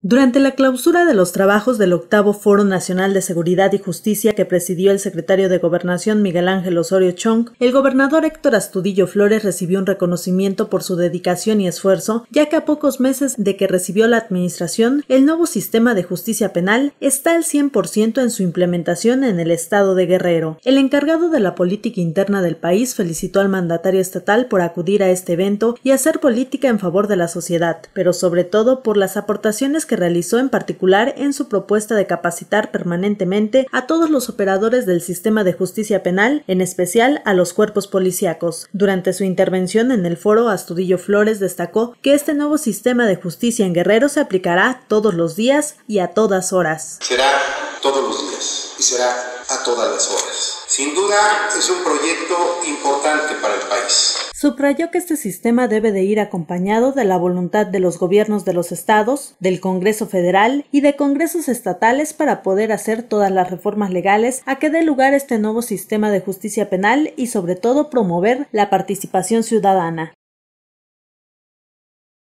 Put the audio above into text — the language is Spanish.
Durante la clausura de los trabajos del octavo Foro Nacional de Seguridad y Justicia que presidió el secretario de Gobernación Miguel Ángel Osorio Chong, el gobernador Héctor Astudillo Flores recibió un reconocimiento por su dedicación y esfuerzo, ya que a pocos meses de que recibió la administración, el nuevo sistema de justicia penal está al 100% en su implementación en el estado de Guerrero. El encargado de la política interna del país felicitó al mandatario estatal por acudir a este evento y hacer política en favor de la sociedad, pero sobre todo por las aportaciones que realizó en particular en su propuesta de capacitar permanentemente a todos los operadores del sistema de justicia penal, en especial a los cuerpos policíacos. Durante su intervención en el foro, Astudillo Flores destacó que este nuevo sistema de justicia en Guerrero se aplicará todos los días y a todas horas. Será todos los días y será a todas las horas. Sin duda es un proyecto importante para Subrayó que este sistema debe de ir acompañado de la voluntad de los gobiernos de los estados, del Congreso Federal y de congresos estatales para poder hacer todas las reformas legales a que dé lugar este nuevo sistema de justicia penal y sobre todo promover la participación ciudadana.